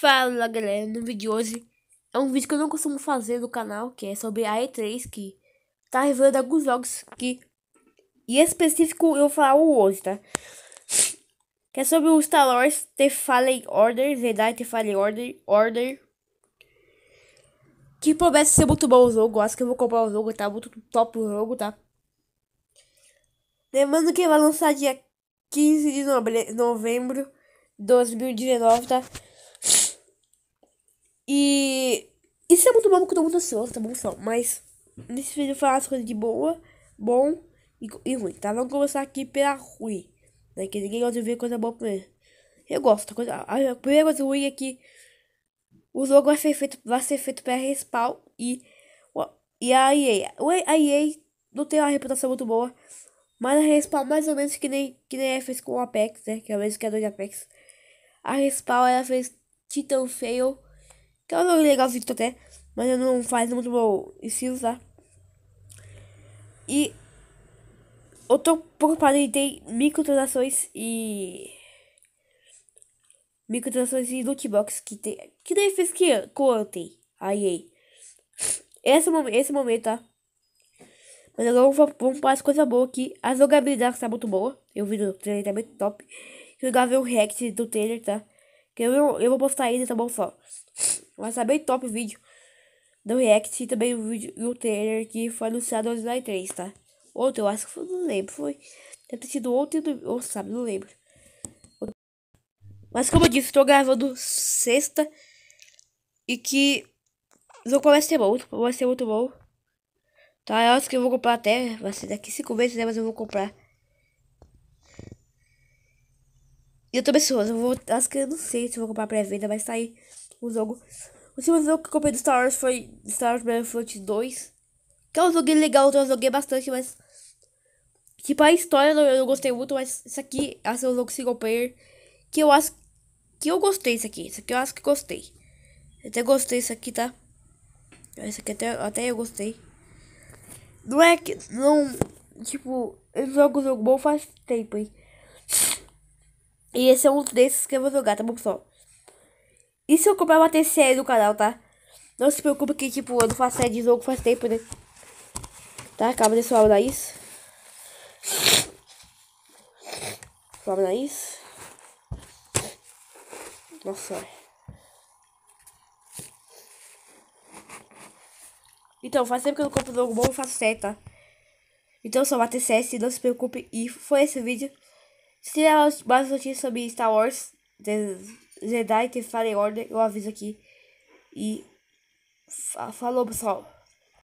Fala galera, no vídeo de hoje é um vídeo que eu não costumo fazer no canal, que é sobre a E3, que tá revelando alguns jogos que... E específico eu vou falar o hoje, tá? Que é sobre o Star Wars The Fallen Order, Jedi The Fallen Order, Order. Que promete ser muito bom o jogo, acho que eu vou comprar o jogo, tá? Muito top o jogo, tá? Lembrando que vai lançar dia 15 de novembro de 2019, tá? E isso é muito bom porque eu tô muito ansioso, tá bom só. Mas nesse vídeo eu falar as coisas de boa, bom e, e ruim, tá? Vamos começar aqui pela ruim, né? Que ninguém gosta de ver coisa boa primeiro. Eu gosto, a, tá? coisa, a, a primeira coisa ruim é que o jogo vai ser feito, vai ser feito pela Respawn e, e a EA. A EA não tem uma reputação muito boa, mas a Respawn mais ou menos que nem, que nem ela fez com o Apex, né? Que é o mesmo que a de Apex. A Respawn, ela fez titan fail que é um legalzinho até, mas eu não faz muito bom e se usar. E eu tô preocupado em ter microtransações e microtransações e lootbox que tem que nem fez que contei aí aí esse é momento esse é momento tá mas agora vamos, vamos para as coisas boas aqui a jogabilidade está muito boa eu vi no trailer tá muito top eu o react do trailer tá que eu, eu vou postar ainda tá bom só mas tá bem top o vídeo do React e também o vídeo e o trailer que foi anunciado hoje na tá? Outro, eu acho que foi, não lembro, foi. Deve ter sido ontem ou sabe não lembro. Mas como eu disse, estou gravando sexta e que Não começa a ser bom, vai ser muito bom. Tá, eu acho que eu vou comprar até, vai ser daqui cinco meses, né, mas eu vou comprar. E eu tô ansioso, eu vou, acho que eu não sei se eu vou comprar pré-venda, mas tá aí o jogo. O segundo jogo que eu comprei do Star Wars foi Star Wars Battlefront 2. Que é um jogo legal, então eu joguei bastante, mas. Tipo, a história eu não gostei muito, mas isso aqui, esse é um jogo single player. Que eu acho. Que eu gostei isso aqui. Isso aqui eu acho que gostei. Eu até gostei isso aqui, tá? Isso aqui até, até eu gostei. Não é que. Não. Tipo, eu jogo jogo bom faz tempo, hein? E esse é um desses que eu vou jogar, tá bom, pessoal? E se eu comprar uma TCE do canal, tá? Não se preocupe que, tipo, eu não faço série de jogo faz tempo, né? Tá? acaba deixa eu abrir isso. Suave nariz. Nossa. Então, faz tempo que eu não compro jogo bom, eu faço série, tá? Então, só bater CS, não se preocupe. E foi esse vídeo. Se tiver mais notícias sobre Star Wars, Jedi Fire ordem eu aviso aqui. E falou, pessoal.